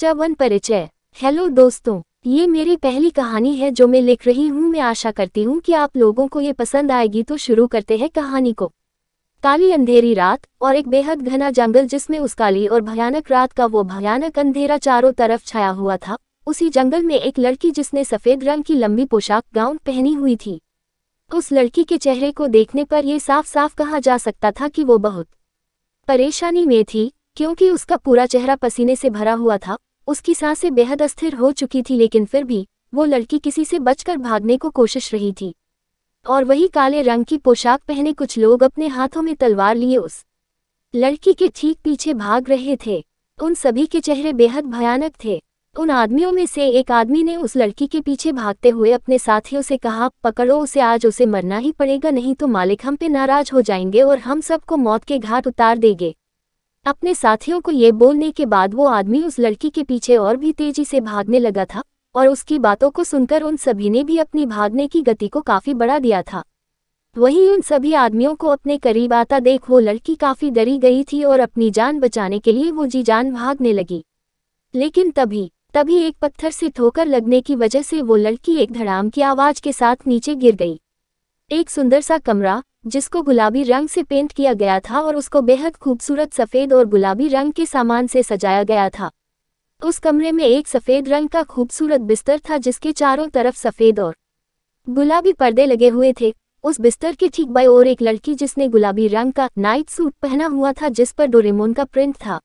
चवन परिचय हेलो दोस्तों ये मेरी पहली कहानी है जो मैं लिख रही हूँ मैं आशा करती हूँ कि आप लोगों को ये पसंद आएगी तो शुरू करते हैं कहानी को काली अंधेरी रात और एक बेहद घना जंगल जिसमें उस काली और भयानक रात का वो भयानक अंधेरा चारों तरफ छाया हुआ था उसी जंगल में एक लड़की जिसने सफ़ेद रंग की लंबी पोशाक गाउन पहनी हुई थी उस लड़की के चेहरे को देखने पर यह साफ साफ कहा जा सकता था कि वो बहुत परेशानी में थी क्योंकि उसका पूरा चेहरा पसीने से भरा हुआ था उसकी सांसें बेहद अस्थिर हो चुकी थी लेकिन फिर भी वो लड़की किसी से बचकर भागने को कोशिश रही थी और वही काले रंग की पोशाक पहने कुछ लोग अपने हाथों में तलवार लिए उस लड़की के ठीक पीछे भाग रहे थे उन सभी के चेहरे बेहद भयानक थे उन आदमियों में से एक आदमी ने उस लड़की के पीछे भागते हुए अपने साथियों से कहा पकड़ो उसे आज उसे मरना ही पड़ेगा नहीं तो मालिक हम पे नाराज हो जाएंगे और हम सबको मौत के घाट उतार देंगे अपने साथियों को ये बोलने के बाद वो आदमी उस लड़की के पीछे और भी तेजी से भागने लगा था और उसकी बातों को सुनकर उन सभी ने भी अपनी भागने की गति को काफी बढ़ा दिया था वहीं उन सभी आदमियों को अपने करीब आता देख वो लड़की काफी डरी गई थी और अपनी जान बचाने के लिए वो जी जान भागने लगी लेकिन तभी तभी एक पत्थर से ठोकर लगने की वजह से वो लड़की एक धड़ाम की आवाज के साथ नीचे गिर गई एक सुंदर सा कमरा जिसको गुलाबी रंग से पेंट किया गया था और उसको बेहद खूबसूरत सफ़ेद और गुलाबी रंग के सामान से सजाया गया था उस कमरे में एक सफ़ेद रंग का खूबसूरत बिस्तर था जिसके चारों तरफ सफ़ेद और गुलाबी पर्दे लगे हुए थे उस बिस्तर के ठीक बाई और एक लड़की जिसने गुलाबी रंग का नाइट सूट पहना हुआ था जिस पर डोरेमोन का प्रिंट था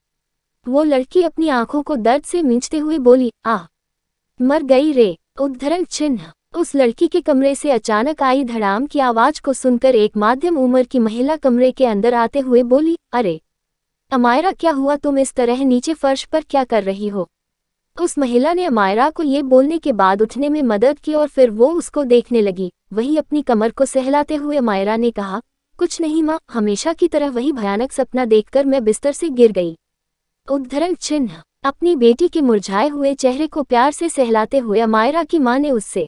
वो लड़की अपनी आंखों को दर्द से मींचते हुए बोली आह मर गई रे उद्धरण चिन्ह उस लड़की के कमरे से अचानक आई धड़ाम की आवाज को सुनकर एक माध्यम उम्र की महिला कमरे के अंदर आते हुए बोली अरे अमायरा क्या हुआ तुम इस तरह नीचे फर्श पर क्या कर रही हो उस महिला ने अमायरा को ये बोलने के बाद उठने में मदद की और फिर वो उसको देखने लगी वही अपनी कमर को सहलाते हुए अमायरा ने कहा कुछ नहीं माँ हमेशा की तरह वही भयानक सपना देखकर मैं बिस्तर से गिर गई उद्धरण चिन्ह अपनी बेटी के मुरझाए हुए चेहरे को प्यार से सहलाते हुए अमायरा की माँ ने उससे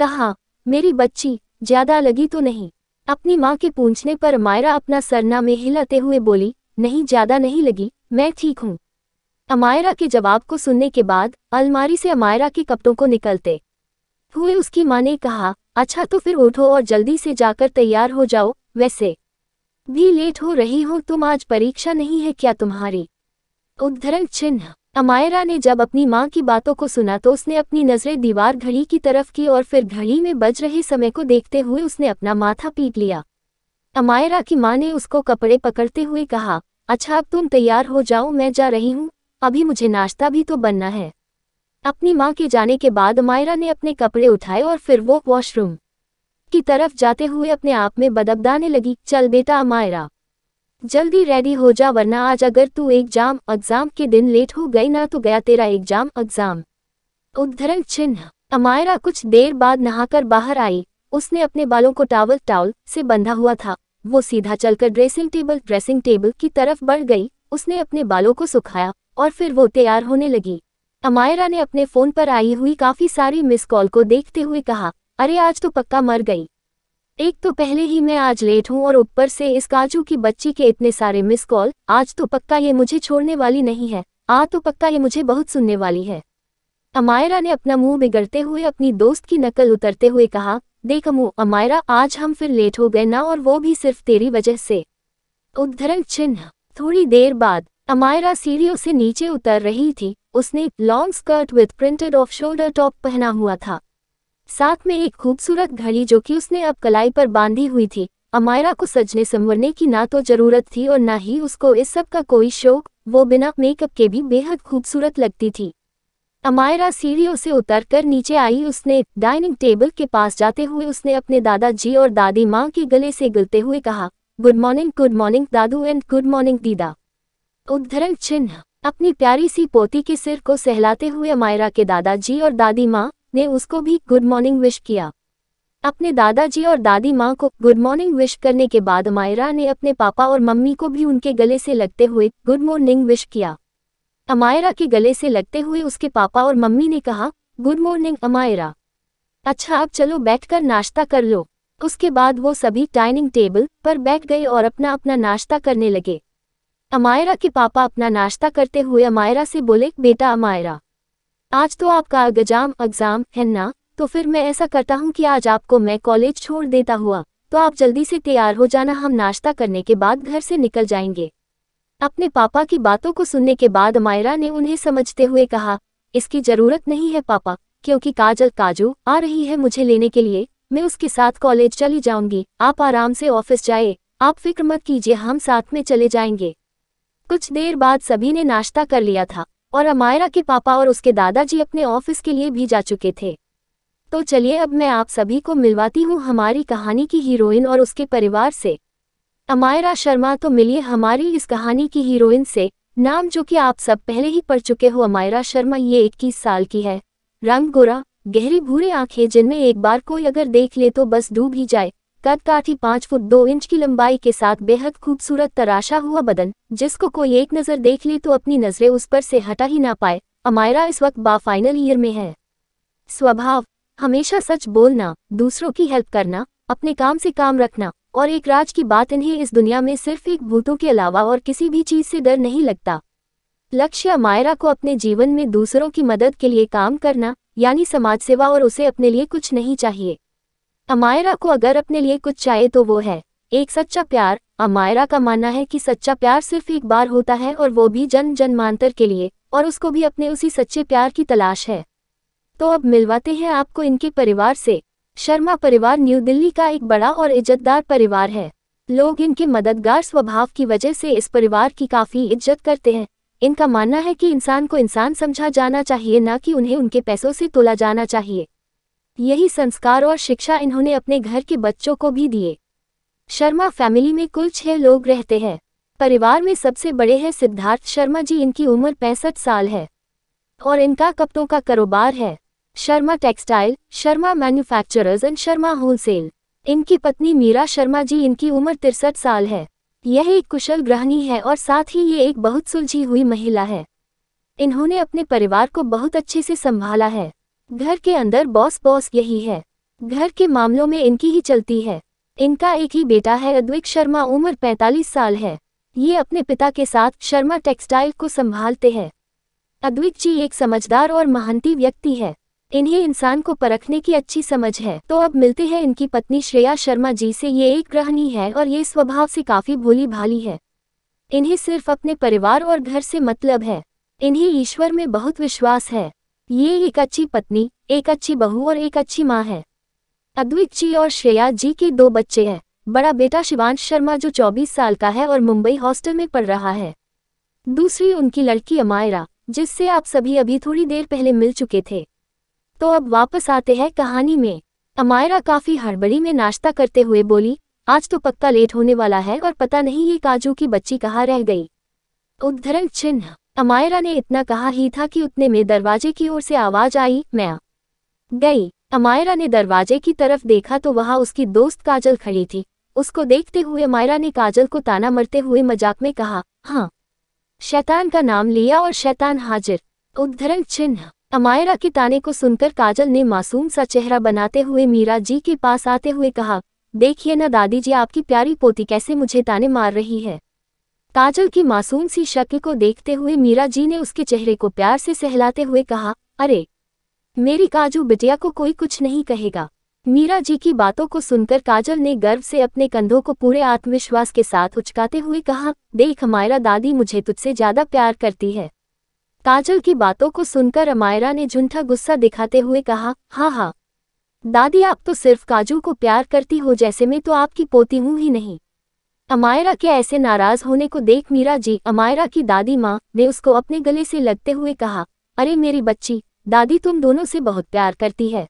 कहा हाँ, मेरी बच्ची ज्यादा लगी तो नहीं अपनी माँ के पूछने पर मायरा अपना सरना में हिलाते हुए बोली नहीं ज्यादा नहीं लगी मैं ठीक हूँ अमायरा के जवाब को सुनने के बाद अलमारी से अमायरा के कपड़ों को निकलते हुए उसकी माँ ने कहा अच्छा तो फिर उठो और जल्दी से जाकर तैयार हो जाओ वैसे भी लेट हो रही हो तुम आज परीक्षा नहीं है क्या तुम्हारी उद्धरण चिन्ह अमायरा ने जब अपनी माँ की बातों को सुना तो उसने अपनी नज़रें दीवार घड़ी की तरफ की और फिर घड़ी में बज रहे समय को देखते हुए उसने अपना माथा पीट लिया अमायरा की माँ ने उसको कपड़े पकड़ते हुए कहा अच्छा अब तुम तैयार हो जाओ मैं जा रही हूँ अभी मुझे नाश्ता भी तो बनना है अपनी माँ के जाने के बाद अमायरा ने अपने कपड़े उठाए और फिर वो वॉशरूम की तरफ जाते हुए अपने आप में बदबदाने लगी चल बेटा अमायरा जल्दी रेडी हो जा वरना आज अगर तू एग्जाम एग्जाम के दिन लेट हो गई ना तो गया तेरा एग्जाम एग्जाम उद्धरण चिन्ह अमायरा कुछ देर बाद नहाकर बाहर आई उसने अपने बालों को टावल टावल से बंधा हुआ था वो सीधा चलकर ड्रेसिंग टेबल ड्रेसिंग टेबल की तरफ बढ़ गई उसने अपने बालों को सुखाया और फिर वो तैयार होने लगी अमायरा ने अपने फोन पर आई हुई काफी सारी मिस कॉल को देखते हुए कहा अरे आज तो पक्का मर गई एक तो पहले ही मैं आज लेट हूँ और ऊपर से इस काजू की बच्ची के इतने सारे मिस कॉल आज तो पक्का ये मुझे छोड़ने वाली नहीं है आ तो पक्का ये मुझे बहुत सुनने वाली है अमायरा ने अपना मुंह बिगड़ते हुए अपनी दोस्त की नकल उतरते हुए कहा देख अमू अमायरा आज हम फिर लेट हो गए ना और वो भी सिर्फ तेरी वजह से उद्धरण चिन्ह थोड़ी देर बाद अमायरा सीढ़ियों से नीचे उतर रही थी उसने long skirt with printed off shoulder top पहना हुआ था साथ में एक खूबसूरत घड़ी जो कि उसने अब कलाई पर बांधी हुई थी अमायरा को सजने संवरने की ना तो जरूरत थी और ना ही उसको इस सब का कोई शौक वो बिना मेकअप के भी बेहद खूबसूरत लगती थी अमायरा सीढ़ियों से उतरकर नीचे आई उसने डाइनिंग टेबल के पास जाते हुए उसने अपने दादाजी और दादी माँ के गले से गलते हुए कहा गुड मॉर्निंग गुड मॉर्निंग दादू एंड गुड मॉर्निंग दीदा उद्धरण चिन्ह अपनी प्यारी सी पोती के सिर को सहलाते हुए अमायरा के दादाजी और दादी माँ ने उसको भी गुड मॉर्निंग विश किया अपने दादाजी और दादी माँ को गुड मॉर्निंग विश करने के बाद मायरा ने अपने पापा और मम्मी को भी उनके गले से लगते हुए गुड मॉर्निंग विश किया अमायरा के गले से लगते हुए उसके पापा और मम्मी ने कहा गुड मॉर्निंग अमायरा अच्छा अब चलो बैठकर नाश्ता कर लो उसके बाद वो सभी डाइनिंग टेबल पर बैठ गए और अपना अपना नाश्ता करने लगे अमायरा के पापा अपना नाश्ता करते हुए अमायरा से बोले बेटा अमायरा आज तो आपका अगजाम एग्जाम है ना तो फिर मैं ऐसा करता हूँ कि आज आपको मैं कॉलेज छोड़ देता हुआ तो आप जल्दी से तैयार हो जाना हम नाश्ता करने के बाद घर से निकल जाएंगे अपने पापा की बातों को सुनने के बाद मायरा ने उन्हें समझते हुए कहा इसकी जरूरत नहीं है पापा क्योंकि काजल काजू आ रही है मुझे लेने के लिए मैं उसके साथ कॉलेज चली जाऊंगी आप आराम से ऑफिस जाए आप फिक्र मत कीजिए हम साथ में चले जाएंगे कुछ देर बाद सभी ने नाश्ता कर लिया था और अमायरा के पापा और उसके दादाजी अपने ऑफिस के लिए भी जा चुके थे तो चलिए अब मैं आप सभी को मिलवाती हूँ हमारी कहानी की हीरोइन और उसके परिवार से अमायरा शर्मा तो मिलिए हमारी इस कहानी की हीरोइन से नाम जो कि आप सब पहले ही पढ़ चुके हो अमायरा शर्मा ये इक्कीस साल की है रंग गोरा गहरी भूरे आंखें जिनमें एक बार कोई अगर देख ले तो बस डूब ही जाए कदकाठी पाँच फुट दो इंच की लंबाई के साथ बेहद खूबसूरत तराशा हुआ बदन जिसको कोई एक नज़र देख ले तो अपनी नज़रें उस पर से हटा ही ना पाए अमायरा इस वक्त बा फाइनल ईयर में है स्वभाव हमेशा सच बोलना दूसरों की हेल्प करना अपने काम से काम रखना और एक राज की बात इन्हें इस दुनिया में सिर्फ एक भूतों के अलावा और किसी भी चीज़ से डर नहीं लगता लक्ष्य अमायरा को अपने जीवन में दूसरों की मदद के लिए काम करना यानी समाज सेवा और उसे अपने लिए कुछ नहीं चाहिए अमायरा को अगर अपने लिए कुछ चाहिए तो वो है एक सच्चा प्यार अमायरा का मानना है कि सच्चा प्यार सिर्फ एक बार होता है और वो भी जन जन्मांतर के लिए और उसको भी अपने उसी सच्चे प्यार की तलाश है तो अब मिलवाते हैं आपको इनके परिवार से शर्मा परिवार न्यू दिल्ली का एक बड़ा और इज्जतदार परिवार है लोग इनके मददगार स्वभाव की वजह से इस परिवार की काफ़ी इज्जत करते हैं इनका मानना है कि इंसान को इंसान समझा जाना चाहिए न कि उन्हें उनके पैसों से तोला जाना चाहिए यही संस्कार और शिक्षा इन्होंने अपने घर के बच्चों को भी दिए शर्मा फैमिली में कुल छह लोग रहते हैं परिवार में सबसे बड़े हैं सिद्धार्थ शर्मा जी इनकी उम्र पैंसठ साल है और इनका कपड़ों का कारोबार है Sharma textile Sharma manufacturers and Sharma wholesale इनकी पत्नी मीरा शर्मा जी इनकी उम्र तिरसठ साल है यह एक कुशल गृहणी है और साथ ही ये एक बहुत सुलझी हुई महिला है इन्होंने अपने परिवार को बहुत अच्छे से संभाला है घर के अंदर बॉस बॉस यही है घर के मामलों में इनकी ही चलती है इनका एक ही बेटा है अद्विक शर्मा उम्र 45 साल है ये अपने पिता के साथ शर्मा टेक्सटाइल को संभालते हैं अद्विक जी एक समझदार और महानती व्यक्ति है इन्हें इंसान को परखने की अच्छी समझ है तो अब मिलते हैं इनकी पत्नी श्रेया शर्मा जी से ये एक ग्रहणी है और ये स्वभाव से काफी भोली भाली है इन्हें सिर्फ अपने परिवार और घर से मतलब है इन्हें ईश्वर में बहुत विश्वास है ये एक अच्छी पत्नी एक अच्छी बहू और एक अच्छी माँ है अद्वित जी और श्रेया जी के दो बच्चे हैं बड़ा बेटा शिवांश शर्मा जो 24 साल का है और मुंबई हॉस्टल में पढ़ रहा है दूसरी उनकी लड़की अमायरा जिससे आप सभी अभी थोड़ी देर पहले मिल चुके थे तो अब वापस आते हैं कहानी में अमायरा काफ़ी हड़बड़ी में नाश्ता करते हुए बोली आज तो पक्का लेट होने वाला है और पता नहीं ये काजू की बच्ची कहाँ रह गई उद्धरण चिन्ह अमायरा ने इतना कहा ही था कि उतने में दरवाजे की ओर से आवाज आई मैं गई अमायरा ने दरवाजे की तरफ देखा तो वहां उसकी दोस्त काजल खड़ी थी उसको देखते हुए मायरा ने काजल को ताना मरते हुए मजाक में कहा हाँ शैतान का नाम लिया और शैतान हाजिर उद्धरण चिन्ह अमायरा के ताने को सुनकर काजल ने मासूम सा चेहरा बनाते हुए मीरा जी के पास आते हुए कहा देखिए ना दादी जी आपकी प्यारी पोती कैसे मुझे ताने मार रही है काजल की मासूम सी शक्ल को देखते हुए मीरा जी ने उसके चेहरे को प्यार से सहलाते हुए कहा अरे मेरी काजू बिटिया को कोई कुछ नहीं कहेगा मीरा जी की बातों को सुनकर काजल ने गर्व से अपने कंधों को पूरे आत्मविश्वास के साथ उचकाते हुए कहा देख मायरा दादी मुझे तुझसे ज्यादा प्यार करती है काजल की बातों को सुनकर अमायरा ने झुंठा गुस्सा दिखाते हुए कहा हाँ हाँ दादी आप तो सिर्फ काजू को प्यार करती हो जैसे मैं तो आपकी पोती हूँ ही नहीं अमायरा के ऐसे नाराज होने को देख मीरा जी अमायरा की दादी माँ ने उसको अपने गले से लगते हुए कहा अरे मेरी बच्ची दादी तुम दोनों से बहुत प्यार करती है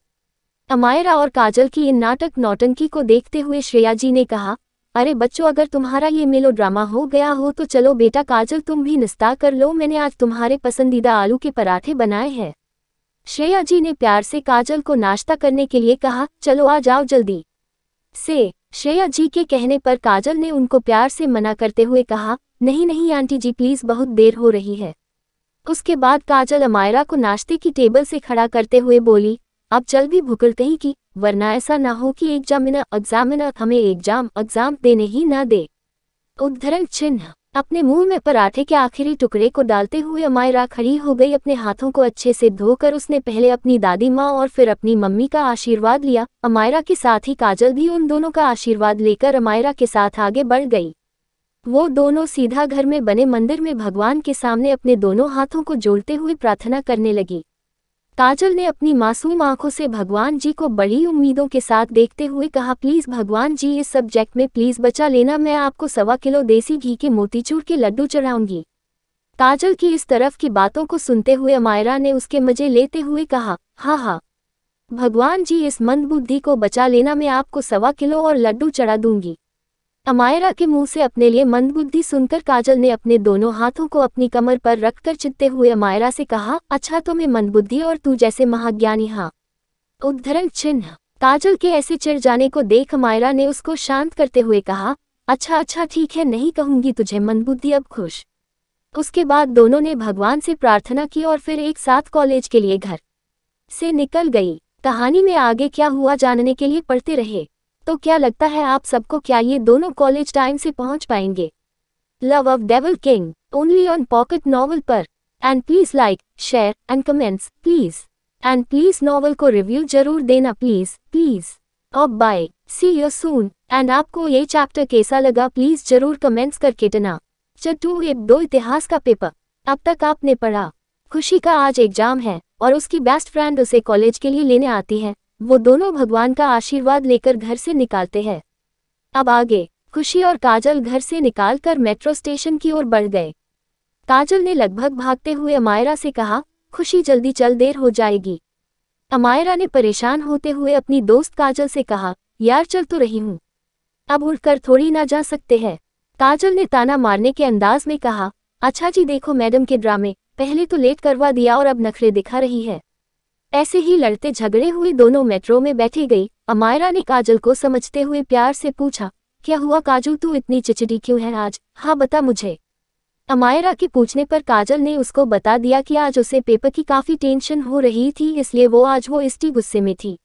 अमायरा और काजल की इन नाटक नौटंकी को देखते हुए श्रेया जी ने कहा अरे बच्चों अगर तुम्हारा ये मेलो ड्रामा हो गया हो तो चलो बेटा काजल तुम भी निस्ता कर लो मैंने आज तुम्हारे पसंदीदा आलू के पराठे बनाए हैं श्रेया जी ने प्यार से काजल को नाश्ता करने के लिए कहा चलो आ जाओ जल्दी से श्रेया जी के कहने पर काजल ने उनको प्यार से मना करते हुए कहा नहीं नहीं आंटी जी प्लीज बहुत देर हो रही है उसके बाद काजल अमायरा को नाश्ते की टेबल से खड़ा करते हुए बोली अब जल भी भुकलते ही कि वरना ऐसा ना हो कि एग्जामिनर एग्जामिनर हमें एग्जाम एग्जाम देने ही ना दे उद्धरण चिन्ह अपने मुंह में पराठे के आखिरी टुकड़े को डालते हुए अमायरा खड़ी हो गई अपने हाथों को अच्छे से धोकर उसने पहले अपनी दादी माँ और फिर अपनी मम्मी का आशीर्वाद लिया अमायरा के साथ ही काजल भी उन दोनों का आशीर्वाद लेकर अमायरा के साथ आगे बढ़ गई वो दोनों सीधा घर में बने मंदिर में भगवान के सामने अपने दोनों हाथों को जोड़ते हुए प्रार्थना करने लगी काजल ने अपनी मासूम आंखों से भगवान जी को बड़ी उम्मीदों के साथ देखते हुए कहा प्लीज़ भगवान जी इस सब्जेक्ट में प्लीज़ बचा लेना मैं आपको सवा किलो देसी घी के मोतीचूर के लड्डू चढ़ाऊंगी काजल की इस तरफ की बातों को सुनते हुए अमायरा ने उसके मजे लेते हुए कहा हाँ हाँ भगवान जी इस मंद बुद्धि को बचा लेना मैं आपको सवा किलो और लड्डू चढ़ा दूंगी अमायरा के मुंह से अपने लिए मंदबुद्धि सुनकर काजल ने अपने दोनों हाथों को अपनी कमर पर रखकर चित्ते हुए अमायरा से कहा अच्छा तो मैं मंदबुद्धि और तू जैसे महाज्ञानी हाँ उद्धरण चिन्ह काजल के ऐसे चिर जाने को देख अमायरा ने उसको शांत करते हुए कहा अच्छा अच्छा ठीक है नहीं कहूंगी तुझे मंदबुद्धि अब खुश उसके बाद दोनों ने भगवान से प्रार्थना की और फिर एक साथ कॉलेज के लिए घर से निकल गई कहानी में आगे क्या हुआ जानने के लिए पढ़ते रहे तो क्या लगता है आप सबको क्या ये दोनों कॉलेज टाइम से पहुंच पाएंगे love of devil king only on pocket novel पर and please like share and comments please and please novel को रिव्यू जरूर देना please please off bye see you soon and आपको ये चैप्टर कैसा लगा प्लीज जरूर कमेंट्स करके टना चटू एक दो इतिहास का पेपर अब तक आपने पढ़ा खुशी का आज एग्जाम है और उसकी बेस्ट फ्रेंड उसे कॉलेज के लिए लेने आती है वो दोनों भगवान का आशीर्वाद लेकर घर से निकालते हैं अब आगे खुशी और काजल घर से निकाल कर मेट्रो स्टेशन की ओर बढ़ गए काजल ने लगभग भागते हुए अमायरा से कहा खुशी जल्दी चल देर हो जाएगी अमायरा ने परेशान होते हुए अपनी दोस्त काजल से कहा यार चल तो रही हूँ अब उड़कर थोड़ी ना जा सकते हैं काजल ने ताना मारने के अंदाज में कहा अच्छा जी देखो मैडम के ड्रामे पहले तो लेट करवा दिया और अब नखरे दिखा रही है ऐसे ही लड़ते झगड़े हुए दोनों मेट्रो में बैठी गई अमायरा ने काजल को समझते हुए प्यार से पूछा क्या हुआ काजल तू इतनी चिचड़ी क्यों है आज हाँ बता मुझे अमायरा के पूछने पर काजल ने उसको बता दिया कि आज उसे पेपर की काफ़ी टेंशन हो रही थी इसलिए वो आज वो इस्टी गुस्से में थी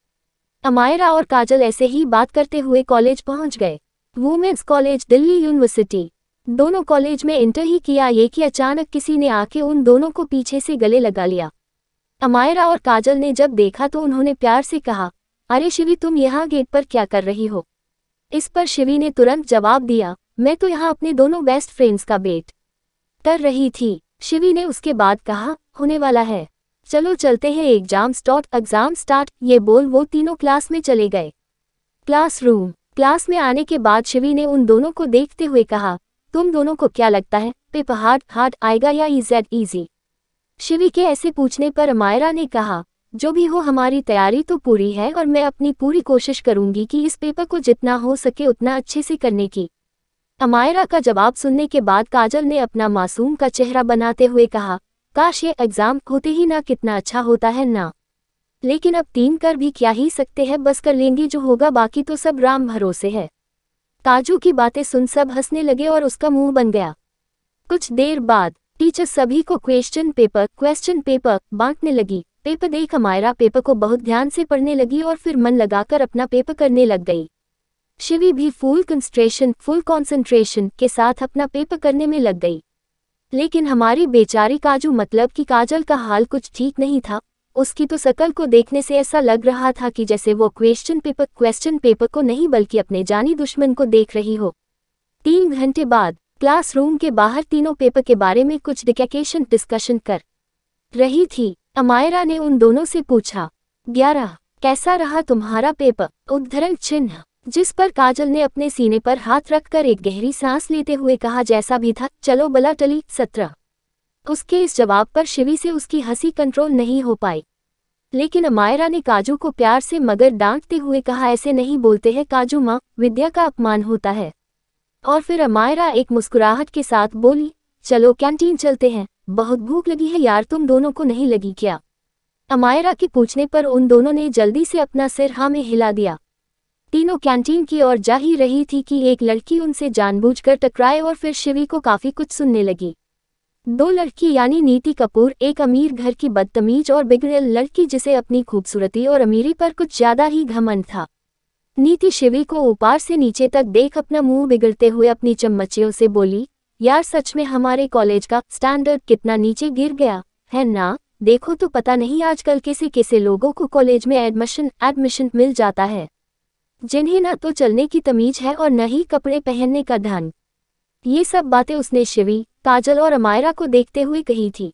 अमायरा और काजल ऐसे ही बात करते हुए कॉलेज पहुंच गए वुमेन्स कॉलेज दिल्ली यूनिवर्सिटी दोनों कॉलेज में इंटर ही किया ये कि अचानक किसी ने आके उन दोनों को पीछे से गले लगा लिया अमायरा और काजल ने जब देखा तो उन्होंने प्यार से कहा अरे शिवी तुम यहाँ गेट पर क्या कर रही हो इस पर शिवी ने तुरंत जवाब दिया मैं तो यहाँ अपने दोनों बेस्ट फ्रेंड्स का बेट कर रही थी शिवी ने उसके बाद कहा होने वाला है चलो चलते हैं एग्जाम स्टॉट एग्जाम स्टार्ट ये बोल वो तीनों क्लास में चले गए क्लासरूम क्लास में आने के बाद शिवी ने उन दोनों को देखते हुए कहा तुम दोनों को क्या लगता है पेपर हार्ड हार्ड आएगा या इज एट ईजी शिवी के ऐसे पूछने पर मायरा ने कहा जो भी हो हमारी तैयारी तो पूरी है और मैं अपनी पूरी कोशिश करूंगी कि इस पेपर को जितना हो सके उतना अच्छे से करने की अमायरा का जवाब सुनने के बाद काजल ने अपना मासूम का चेहरा बनाते हुए कहा काश ये एग्ज़ाम होते ही ना कितना अच्छा होता है ना लेकिन अब तीन कर भी क्या ही सकते हैं बस कर लेंगे जो होगा बाकी तो सब राम भरोसे है काजू की बातें सुन सब हंसने लगे और उसका मुंह बन गया कुछ देर बाद टीचर सभी को क्वेश्चन पेपर क्वेश्चन पेपर बांटने लगी पेपर देख हमारा पेपर को बहुत ध्यान से पढ़ने लगी और फिर मन लगाकर अपना पेपर करने लग गई शिवी भी फुल कंस्ट्रेशन फुल कॉन्सेंट्रेशन के साथ अपना पेपर करने में लग गई लेकिन हमारी बेचारी काजू मतलब कि काजल का हाल कुछ ठीक नहीं था उसकी तो शकल को देखने से ऐसा लग रहा था कि जैसे वो क्वेश्चन पेपर क्वेश्चन पेपर को नहीं बल्कि अपने जानी दुश्मन को देख रही हो तीन घंटे बाद क्लासरूम के बाहर तीनों पेपर के बारे में कुछ डिकेकेशन डिस्कशन कर रही थी अमायरा ने उन दोनों से पूछा ग्यारह कैसा रहा तुम्हारा पेपर उद्धरण चिन्ह जिस पर काजल ने अपने सीने पर हाथ रखकर एक गहरी सांस लेते हुए कहा जैसा भी था चलो बला टली सत्रह उसके इस जवाब पर शिवी से उसकी हंसी कंट्रोल नहीं हो पाई लेकिन अमायरा ने काजू को प्यार से मगर डांटते हुए कहा ऐसे नहीं बोलते हैं काजू माँ विद्या का अपमान होता है और फिर अमायरा एक मुस्कुराहट के साथ बोली चलो कैंटीन चलते हैं बहुत भूख लगी है यार तुम दोनों को नहीं लगी क्या अमायरा के पूछने पर उन दोनों ने जल्दी से अपना सिर हाँ में हिला दिया तीनों कैंटीन की ओर जा ही रही थी कि एक लड़की उनसे जानबूझकर टकराए और फिर शिवी को काफ़ी कुछ सुनने लगी दो लड़की यानी नीति कपूर एक अमीर घर की बदतमीज और बिगड़ेल लड़की जिसे अपनी खूबसूरती और अमीरी पर कुछ ज़्यादा ही घमंड था नीति शिवी को ऊपर से नीचे तक देख अपना मुंह बिगड़ते हुए अपनी चम्मचियों से बोली यार सच में हमारे कॉलेज का स्टैंडर्ड कितना नीचे गिर गया है ना देखो तो पता नहीं आजकल किसी किसी लोगों को कॉलेज में एडमिशन एडमिशन मिल जाता है जिन्हें न तो चलने की तमीज है और न ही कपड़े पहनने का ढंग ये सब बातें उसने शिवी काजल और अमायरा को देखते हुए कही थी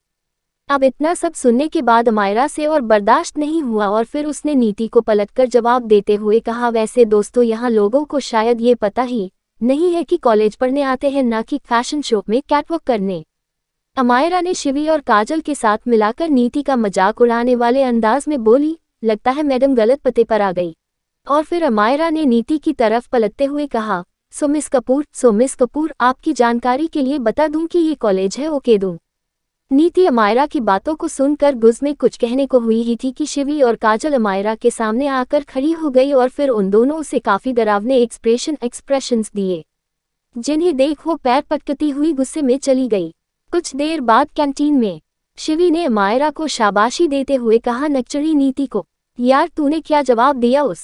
अब इतना सब सुनने के बाद मायरा से और बर्दाश्त नहीं हुआ और फिर उसने नीति को पलटकर जवाब देते हुए कहा वैसे दोस्तों यहाँ लोगों को शायद ये पता ही नहीं है कि कॉलेज पढ़ने आते हैं ना कि फैशन शो में कैटवॉक करने अमायरा ने शिवी और काजल के साथ मिलाकर नीति का मजाक उड़ाने वाले अंदाज में बोली लगता है मैडम गलत पते पर आ गई और फिर अमायरा ने नीति की तरफ पलटते हुए कहा so miss Kapoor so miss Kapoor आपकी जानकारी के लिए बता दूं कि ये कॉलेज है ओके दूं नीति अमायरा की बातों को सुनकर गुज में कुछ कहने को हुई ही थी कि शिवी और काजल अमायरा के सामने आकर खड़ी हो गई और फिर उन दोनों उसे काफी डरावने एक्सप्रेशन एक्सप्रेशंस दिए जिन्हें देख वो पैर पटकती हुई गुस्से में चली गई कुछ देर बाद कैंटीन में शिवी ने मायरा को शाबाशी देते हुए कहा नक्चरी नीति को यार तूने क्या जवाब दिया उस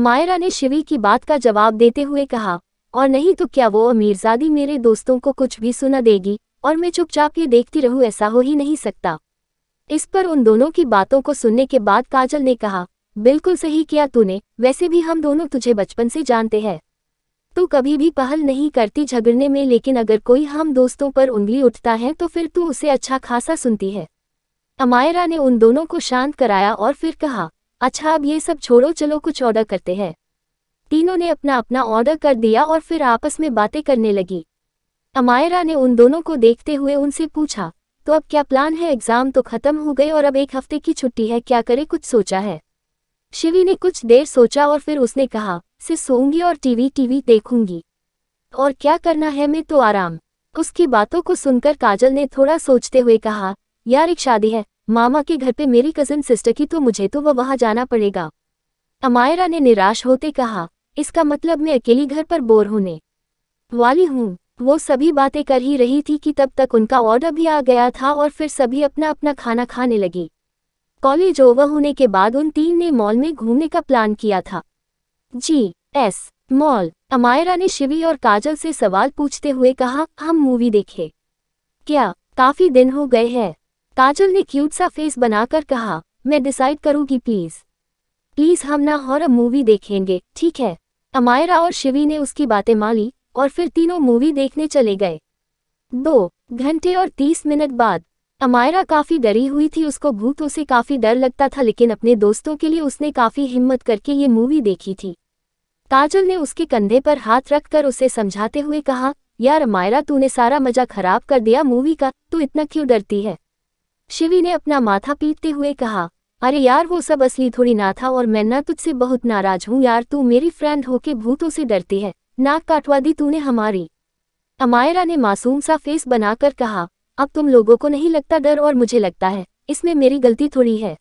अमायरा ने शिवी की बात का जवाब देते हुए कहा और नहीं तो क्या वो अमीरजादी मेरे दोस्तों को कुछ भी सुना देगी और मैं चुपचाप ये देखती रहूं ऐसा हो ही नहीं सकता इस पर उन दोनों की बातों को सुनने के बाद काजल ने कहा बिल्कुल सही किया तूने वैसे भी हम दोनों तुझे बचपन से जानते हैं तू कभी भी पहल नहीं करती झगड़ने में लेकिन अगर कोई हम दोस्तों पर उंगली उठता है तो फिर तू उसे अच्छा खासा सुनती है अमायरा ने उन दोनों को शांत कराया और फिर कहा अच्छा अब ये सब छोड़ो चलो कुछ ऑर्डर करते हैं तीनों ने अपना अपना ऑर्डर कर दिया और फिर आपस में बातें करने लगी अमायरा ने उन दोनों को देखते हुए उनसे पूछा तो अब क्या प्लान है एग्जाम तो खत्म हो गए और अब एक हफ्ते की छुट्टी है क्या करे कुछ सोचा है शिवी ने कुछ देर सोचा और फिर उसने कहा सिर्फ सोऊंगी और टीवी टीवी देखूंगी और क्या करना है मैं तो आराम उसकी बातों को सुनकर काजल ने थोड़ा सोचते हुए कहा यार एक शादी है मामा के घर पे मेरी कजिन सिस्टर की तो मुझे तो वह वहाँ जाना पड़ेगा अमायरा ने निराश होते कहा इसका मतलब मैं अकेली घर पर बोर होने वाली हूँ वो सभी बातें कर ही रही थी कि तब तक उनका ऑर्डर भी आ गया था और फिर सभी अपना अपना खाना खाने लगी कॉलेज ओवर होने के बाद उन तीन ने मॉल में घूमने का प्लान किया था जी एस मॉल अमायरा ने शिवी और काजल से सवाल पूछते हुए कहा हम मूवी देखे क्या काफी दिन हो गए हैं काजल ने क्यूट सा फेस बनाकर कहा मैं डिसाइड करूंगी प्लीज प्लीज हम ना हॉरर मूवी देखेंगे ठीक है अमायरा और शिवी ने उसकी बातें मानी और फिर तीनों मूवी देखने चले गए दो घंटे और तीस मिनट बाद अमायरा काफ़ी डरी हुई थी उसको भूतों से काफ़ी डर लगता था लेकिन अपने दोस्तों के लिए उसने काफ़ी हिम्मत करके ये मूवी देखी थी काजल ने उसके कंधे पर हाथ रखकर उसे समझाते हुए कहा यार अमायरा तूने सारा मज़ा खराब कर दिया मूवी का तू इतना क्यों डरती है शिवी ने अपना माथा पीटते हुए कहा अरे यार वो सब असली थोड़ी ना था और मैं ना तुझसे बहुत नाराज हूँ यार तू मेरी फ्रेंड होके भूतों से डरती है नाक काटवा दी तूने हमारी अमायरा ने मासूम सा फेस बनाकर कहा अब तुम लोगों को नहीं लगता डर और मुझे लगता है इसमें मेरी गलती थोड़ी है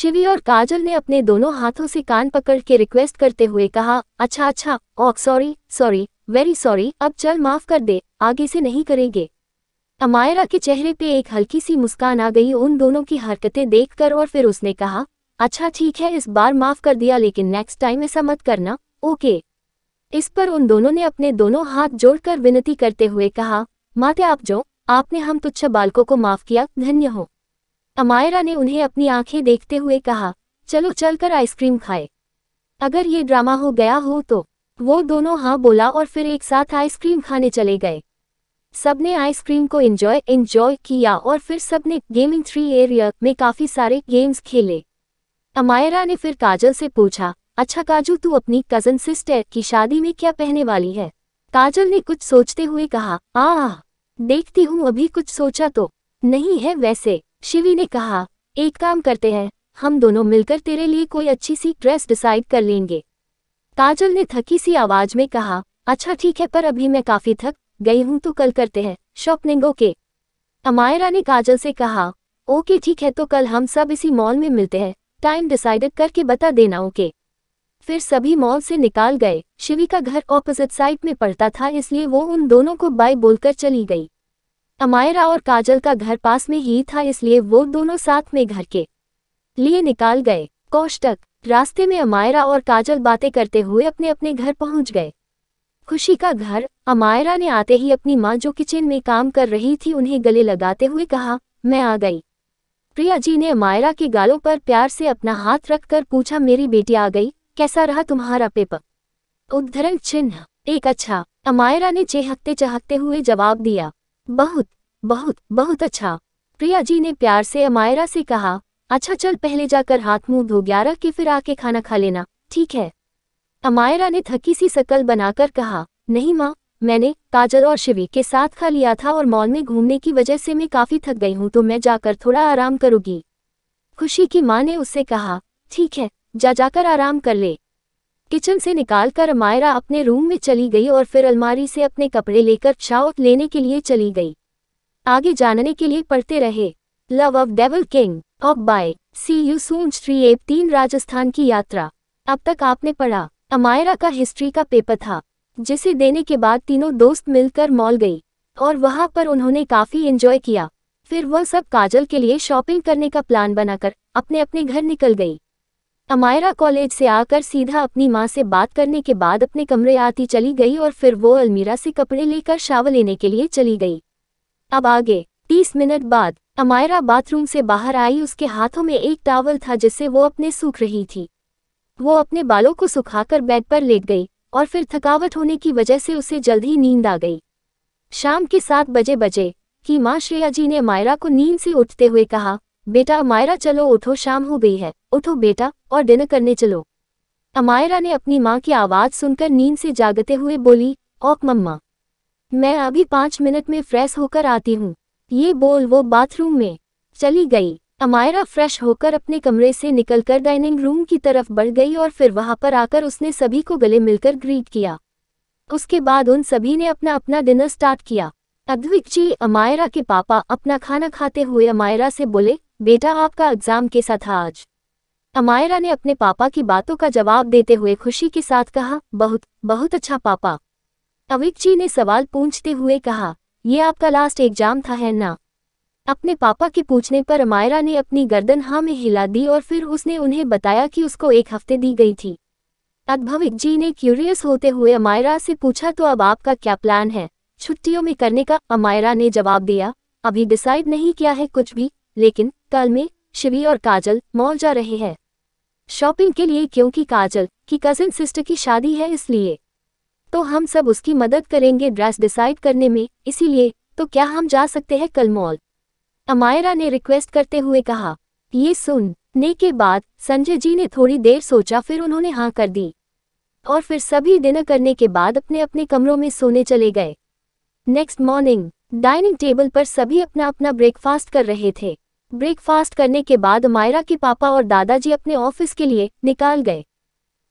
शिवी और काजल ने अपने दोनों हाथों से कान पकड़ के रिक्वेस्ट करते हुए कहा अच्छा अच्छा oh sorry sorry very sorry अब चल माफ कर दे आगे से नहीं करेंगे अमायरा के चेहरे पे एक हल्की सी मुस्कान आ गई उन दोनों की हरकतें देखकर और फिर उसने कहा अच्छा ठीक है इस बार माफ कर दिया लेकिन नेक्स्ट टाइम ऐसा मत करना ओके इस पर उन दोनों ने अपने दोनों हाथ जोड़कर विनती करते हुए कहा माते आप जो आपने हम तुच्छ बालकों को माफ किया धन्य हो अमायरा ने उन्हें अपनी आंखें देखते हुए कहा चलो चलकर आइसक्रीम खाए अगर ये ड्रामा हो गया हो तो वो दोनों हाँ बोला और फिर एक साथ आइसक्रीम खाने चले गए सबने आइसक्रीम को एंजॉय एंजॉय किया और फिर सबने गेमिंग थ्री एरिया में काफ़ी सारे गेम्स खेले अमायरा ने फिर काजल से पूछा अच्छा काजू तू अपनी कजन सिस्टर की शादी में क्या पहने वाली है काजल ने कुछ सोचते हुए कहा आह देखती हूँ अभी कुछ सोचा तो नहीं है वैसे शिवी ने कहा एक काम करते हैं हम दोनों मिलकर तेरे लिए कोई अच्छी सी ड्रेस डिसाइड कर लेंगे काजल ने थकी सी आवाज में कहा अच्छा ठीक है पर अभी मैं काफी थक गई हूँ तो कल करते हैं शॉपिंग ओके अमायरा ने काजल से कहा ओके ठीक है तो कल हम सब इसी मॉल में मिलते हैं टाइम डिसाइडेड करके बता देना ओके फिर सभी मॉल से निकाल गए शिवी का घर ऑपोजिट साइड में पड़ता था इसलिए वो उन दोनों को बाय बोलकर चली गई अमायरा और काजल का घर पास में ही था इसलिए वो दोनों साथ में घर के लिए निकाल गए कौष्टक रास्ते में अमायरा और काजल बातें करते हुए अपने अपने घर पहुंच गए खुशी का घर अमायरा ने आते ही अपनी माँ जो किचन में काम कर रही थी उन्हें गले लगाते हुए कहा मैं आ गई प्रिया जी ने अमायरा के गालों पर प्यार से अपना हाथ रखकर पूछा मेरी बेटी आ गई कैसा रहा तुम्हारा पेपर उद्धरण चिन्ह एक अच्छा अमायरा ने चेहकते चहकते हुए जवाब दिया बहुत बहुत बहुत अच्छा प्रिया जी ने प्यार से अमायरा से कहा अच्छा चल पहले जाकर हाथ मुंह धो ग्यारह के फिर आके खाना खा लेना ठीक है अमायरा ने थकी सी शकल बनाकर कहा नहीं माँ मैंने काजल और शिवी के साथ खा लिया था और मॉल में घूमने की वजह से मैं काफ़ी थक गई हूँ तो मैं जाकर थोड़ा आराम करूँगी खुशी की माँ ने उससे कहा ठीक है जा जाकर आराम कर ले किचन से निकालकर मायरा अपने रूम में चली गई और फिर अलमारी से अपने कपड़े लेकर शाउट लेने के लिए चली गई आगे जानने के लिए पढ़ते रहे love of devil king off bye see you soon श्री एप तीन राजस्थान की यात्रा अब तक आपने पढ़ा अमायरा का हिस्ट्री का पेपर था जिसे देने के बाद तीनों दोस्त मिलकर मॉल गई और वहाँ पर उन्होंने काफ़ी एंजॉय किया फिर वह सब काजल के लिए शॉपिंग करने का प्लान बनाकर अपने अपने घर निकल गई अमायरा कॉलेज से आकर सीधा अपनी माँ से बात करने के बाद अपने कमरे आती चली गई और फिर वो अलमीरा से कपड़े लेकर शावर लेने के लिए चली गई अब आगे तीस मिनट बाद अमायरा बाथरूम से बाहर आई उसके हाथों में एक टावल था जिससे वो अपने सूख रही थी वो अपने बालों को सुखाकर बेड पर लेट गई और फिर थकावट होने की वजह से उसे जल्द ही नींद आ गई शाम के सात बजे बजे कि माँ श्रेया जी ने मायरा को नींद से उठते हुए कहा बेटा अमायरा चलो उठो शाम हो गई है उठो बेटा और डिनर करने चलो अमायरा ने अपनी माँ की आवाज़ सुनकर नींद से जागते हुए बोली ओक मम्मा मैं अभी पाँच मिनट में फ्रेश होकर आती हूँ ये बोल वो बाथरूम में चली गई अमायरा फ्रेश होकर अपने कमरे से निकलकर डाइनिंग रूम की तरफ बढ़ गई और फिर वहाँ पर आकर उसने सभी को गले मिलकर ग्रीट किया उसके बाद उन सभी ने अपना अपना डिनर स्टार्ट किया अद्विक जी अमायरा के पापा अपना खाना खाते हुए अमायरा से बोले बेटा आपका एग्जाम कैसा था आज अमायरा ने अपने पापा की बातों का जवाब देते हुए खुशी के साथ कहा बहुत बहुत अच्छा पापा अविक जी ने सवाल पूछते हुए कहा ये आपका लास्ट एग्जाम था है ना अपने पापा के पूछने पर अमायरा ने अपनी गर्दन हाँ में हिला दी और फिर उसने उन्हें बताया कि उसको एक हफ्ते दी गई थी अद्भविक जी ने क्यूरियस होते हुए अमायरा से पूछा तो अब आपका क्या प्लान है छुट्टियों में करने का अमायरा ने जवाब दिया अभी डिसाइड नहीं किया है कुछ भी लेकिन में शिवी और काजल मॉल जा रहे हैं शॉपिंग के लिए क्योंकि काजल की कजिन सिस्टर की शादी है इसलिए तो हम सब उसकी मदद करेंगे ड्रेस डिसाइड करने में इसीलिए तो क्या हम जा सकते हैं कल मॉल अमायरा ने रिक्वेस्ट करते हुए कहा ये सुनने के बाद संजय जी ने थोड़ी देर सोचा फिर उन्होंने हाँ कर दी और फिर सभी डिनर करने के बाद अपने अपने कमरों में सोने चले गए नेक्स्ट मॉर्निंग डाइनिंग टेबल पर सभी अपना अपना ब्रेकफास्ट कर रहे थे ब्रेकफास्ट करने के बाद मायरा के पापा और दादाजी अपने ऑफिस के लिए निकाल गए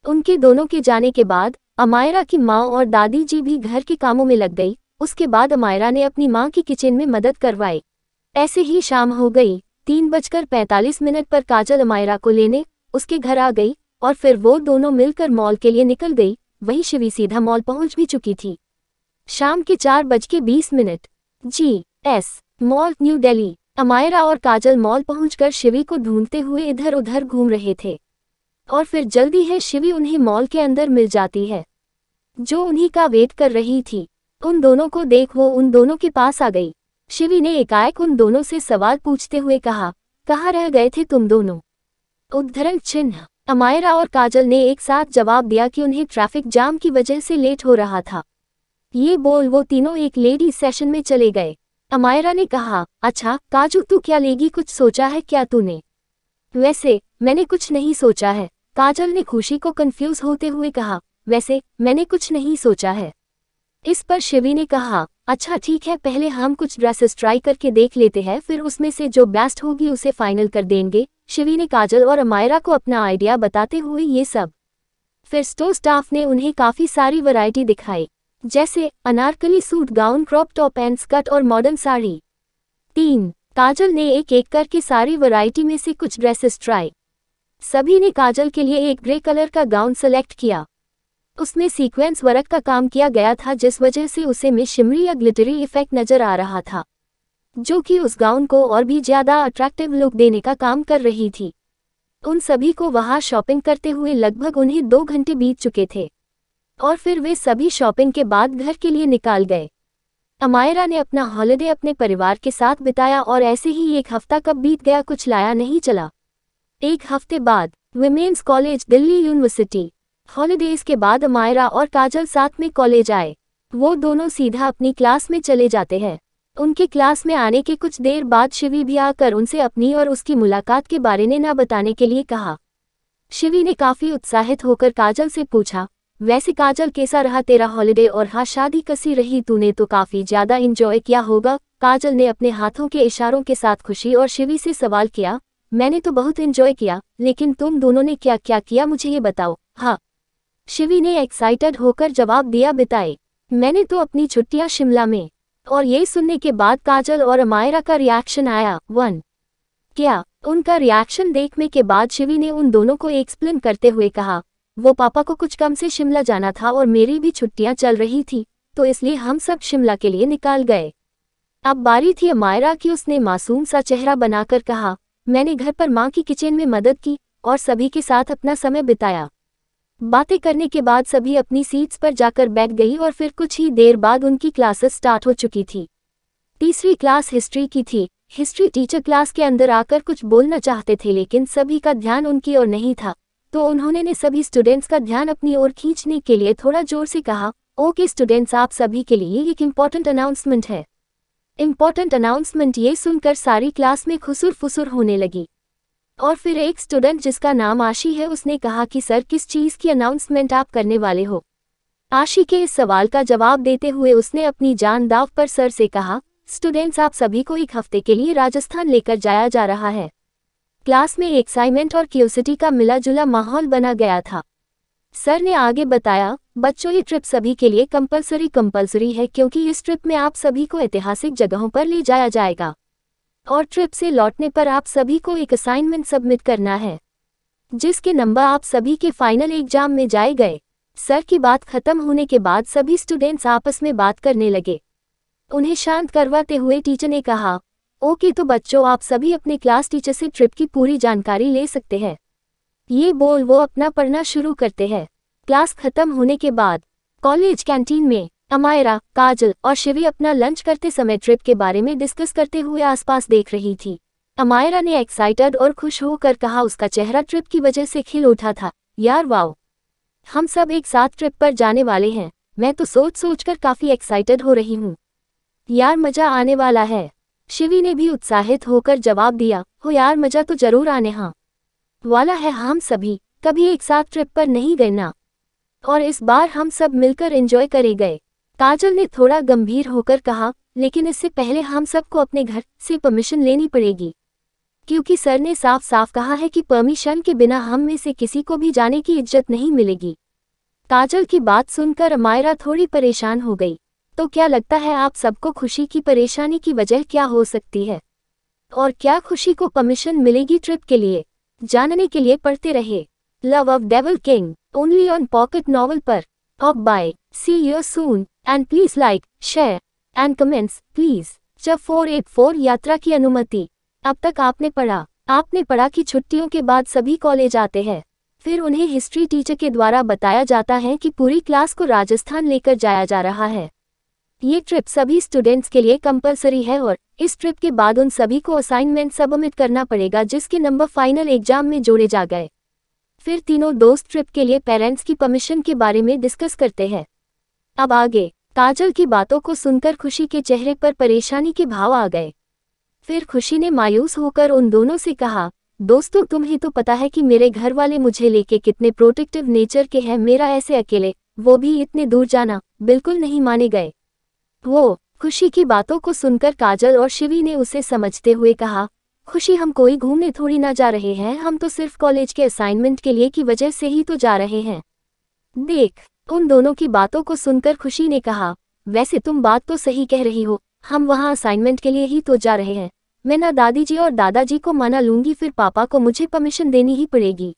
उनके दोनों के जाने के बाद अमायरा की माँ और दादी जी भी घर के कामों में लग गई उसके बाद अमायरा ने अपनी माँ की किचन में मदद करवाई ऐसे ही शाम हो गई तीन बजकर पैंतालीस मिनट पर काजल अमायरा को लेने उसके घर आ गई और फिर वो दोनों मिलकर मॉल के लिए निकल गई वही शिवी सीधा मॉल पहुंच भी चुकी थी शाम के चार बज के बीस minute G S mall new Delhi Amayra और काजल मॉल पहुंचकर शिवी को ढूंढते हुए इधर उधर घूम रहे थे और फिर जल्दी है शिवी उन्हें मॉल के अंदर मिल जाती है जो उन्हीं का वेट कर रही थी उन दोनों को देख वो उन दोनों के पास आ गई शिवी ने एकाएक उन दोनों से सवाल पूछते हुए कहा कहाँ रह गए थे तुम दोनों उद्धरण चिन्ह अमायरा और काजल ने एक साथ जवाब दिया कि उन्हें ट्रैफिक जाम की वजह से लेट हो रहा था ये बोल वो तीनों एक लेडी सेशन में चले गए अमायरा ने कहा अच्छा काजू तू क्या लेगी कुछ सोचा है क्या तूने वैसे मैंने कुछ नहीं सोचा है काजल ने खुशी को कंफ्यूज होते हुए कहा वैसे मैंने कुछ नहीं सोचा है इस पर शिवी ने कहा अच्छा ठीक है पहले हम कुछ ड्रेसेस ट्राई करके देख लेते हैं फिर उसमें से जो बेस्ट होगी उसे फाइनल कर देंगे शिवी ने काजल और अमायरा को अपना आइडिया बताते हुए ये सब फिर स्टो स्टाफ ने उन्हें काफ़ी सारी वैरायटी दिखाई जैसे Anarkali suit gown crop top and skirt और मॉडर्न साड़ी तीन काजल ने एक एक करके सारी वैरायटी में से कुछ ड्रेसेस ट्राई सभी ने काजल के लिए एक ग्रे कलर का गाउन सेलेक्ट किया उसमें सीक्वेंस वर्क का काम किया गया था जिस वजह से उसे में शिमरी या ग्लिटरी इफेक्ट नजर आ रहा था जो कि उस गाउन को और भी ज्यादा अट्रैक्टिव लुक देने का काम कर रही थी उन सभी को वहां शॉपिंग करते हुए लगभग उन्हें दो घंटे बीत चुके थे और फिर वे सभी शॉपिंग के बाद घर के लिए निकाल गए अमायरा ने अपना हॉलिडे अपने परिवार के साथ बिताया और ऐसे ही एक हफ्ता कब बीत गया कुछ लाया नहीं चला एक हफ्ते बाद women's college Delhi university holidays के बाद अमायरा और काजल साथ में कॉलेज आए वो दोनों सीधा अपनी क्लास में चले जाते हैं उनके क्लास में आने के कुछ देर बाद शिवी भी आकर उनसे अपनी और उसकी मुलाकात के बारे में न बताने के लिए कहा शिवी ने काफ़ी उत्साहित होकर काजल से पूछा वैसे काजल कैसा रहा तेरा हॉलिडे और हाँ शादी कसी रही तूने तो काफ़ी ज़्यादा इंजॉय किया होगा काजल ने अपने हाथों के इशारों के साथ खुशी और शिवी से सवाल किया मैंने तो बहुत इंजॉय किया लेकिन तुम दोनों ने क्या क्या किया मुझे ये बताओ हाँ शिवी ने एक्साइटेड होकर जवाब दिया बिताए मैंने तो अपनी छुट्टियां शिमला में और ये सुनने के बाद काजल और अमायरा का रिएक्शन आया वन क्या उनका रिएक्शन देखने के बाद शिवी ने उन दोनों को एक्सप्लेन करते हुए कहा वो पापा को कुछ कम से शिमला जाना था और मेरी भी छुट्टियां चल रही थी तो इसलिए हम सब शिमला के लिए निकाल गए अब बारी थी मायरा की उसने मासूम सा चेहरा बनाकर कहा मैंने घर पर माँ की किचन में मदद की और सभी के साथ अपना समय बिताया बातें करने के बाद सभी अपनी सीट्स पर जाकर बैठ गई और फिर कुछ ही देर बाद उनकी क्लासेस स्टार्ट हो चुकी थी तीसरी क्लास हिस्ट्री की थी हिस्ट्री टीचर क्लास के अंदर आकर कुछ बोलना चाहते थे लेकिन सभी का ध्यान उनकी ओर नहीं था तो उन्होंने ने सभी स्टूडेंट्स का ध्यान अपनी ओर खींचने के लिए थोड़ा जोर से कहा ओके स्टूडेंट्स आप सभी के लिए एक इम्पॉर्टेंट अनाउंसमेंट है इम्पॉर्टेंट अनाउंसमेंट ये सुनकर सारी क्लास में खुसुर फुसुर होने लगी और फिर एक स्टूडेंट जिसका नाम आशी है उसने कहा कि सर किस चीज़ की अनाउंसमेंट आप करने वाले हो आशी के इस सवाल का जवाब देते हुए उसने अपनी जान दाव पर सर से कहा स्टूडेंट्स आप सभी को एक हफ्ते के लिए राजस्थान लेकर जाया जा रहा है क्लास में एक्साइटमेंट और क्यूसिटी का मिला जुला माहौल बना गया था सर ने आगे बताया बच्चों ये ट्रिप सभी के लिए कंपलसरी कंपलसरी है क्योंकि इस ट्रिप में आप सभी को ऐतिहासिक जगहों पर ले जाया जाएगा और ट्रिप से लौटने पर आप सभी को एक असाइनमेंट सबमिट करना है जिसके नंबर आप सभी के फाइनल एग्जाम में जाए गए सर की बात खत्म होने के बाद सभी स्टूडेंट्स आपस में बात करने लगे उन्हें शांत करवाते हुए टीचर ने कहा ओके तो बच्चों आप सभी अपने क्लास टीचर से ट्रिप की पूरी जानकारी ले सकते हैं ये बोल वो अपना पढ़ना शुरू करते हैं क्लास खत्म होने के बाद कॉलेज कैंटीन में अमायरा काजल और शिवी अपना लंच करते समय ट्रिप के बारे में डिस्कस करते हुए आसपास देख रही थी अमायरा ने एक्साइटेड और खुश होकर कहा उसका चेहरा ट्रिप की वजह से खिल उठा था यार वाओ हम सब एक साथ ट्रिप पर जाने वाले हैं मैं तो सोच सोच कर काफ़ी एक्साइटेड हो रही हूँ यार मज़ा आने वाला है शिवी ने भी उत्साहित होकर जवाब दिया हो यार मजा तो जरूर आने हाँ वाला है हम सभी कभी एक साथ ट्रिप पर नहीं गए ना और इस बार हम सब मिलकर एंजॉय करे गए काजल ने थोड़ा गंभीर होकर कहा लेकिन इससे पहले हम सबको अपने घर से परमिशन लेनी पड़ेगी क्योंकि सर ने साफ साफ कहा है कि परमिशन के बिना हम में से किसी को भी जाने की इज्जत नहीं मिलेगी काजल की बात सुनकर अमायरा थोड़ी परेशान हो गई तो क्या लगता है आप सबको खुशी की परेशानी की वजह क्या हो सकती है और क्या खुशी को परमिशन मिलेगी ट्रिप के लिए जानने के लिए पढ़ते रहे love of devil king only on pocket novel पर off bye see you soon and please like share and comments please जब फोर एट फोर यात्रा की अनुमति अब तक आपने पढ़ा आपने पढ़ा कि छुट्टियों के बाद सभी कॉलेज आते हैं फिर उन्हें हिस्ट्री टीचर के द्वारा बताया जाता है कि पूरी क्लास को राजस्थान लेकर जाया जा रहा है ये ट्रिप सभी स्टूडेंट्स के लिए कंपलसरी है और इस ट्रिप के बाद उन सभी को असाइनमेंट सबमिट करना पड़ेगा जिसके नंबर फाइनल एग्जाम में जोड़े जा गए फिर तीनों दोस्त ट्रिप के लिए पेरेंट्स की परमिशन के बारे में डिस्कस करते हैं अब आगे काजल की बातों को सुनकर खुशी के चेहरे पर परेशानी के भाव आ गए फिर खुशी ने मायूस होकर उन दोनों से कहा दोस्तों तुम्हें तो पता है कि मेरे घर वाले मुझे लेके कितने प्रोटेक्टिव नेचर के हैं मेरा ऐसे अकेले वो भी इतने दूर जाना बिल्कुल नहीं माने गए वो खुशी की बातों को सुनकर काजल और शिवी ने उसे समझते हुए कहा खुशी हम कोई घूमने थोड़ी ना जा रहे हैं हम तो सिर्फ कॉलेज के असाइनमेंट के लिए की वजह से ही तो जा रहे हैं देख उन दोनों की बातों को सुनकर खुशी ने कहा वैसे तुम बात तो सही कह रही हो हम वहाँ असाइनमेंट के लिए ही तो जा रहे हैं मैं ना दादी जी और दादाजी को माना लूंगी फिर पापा को मुझे परमिशन देनी ही पड़ेगी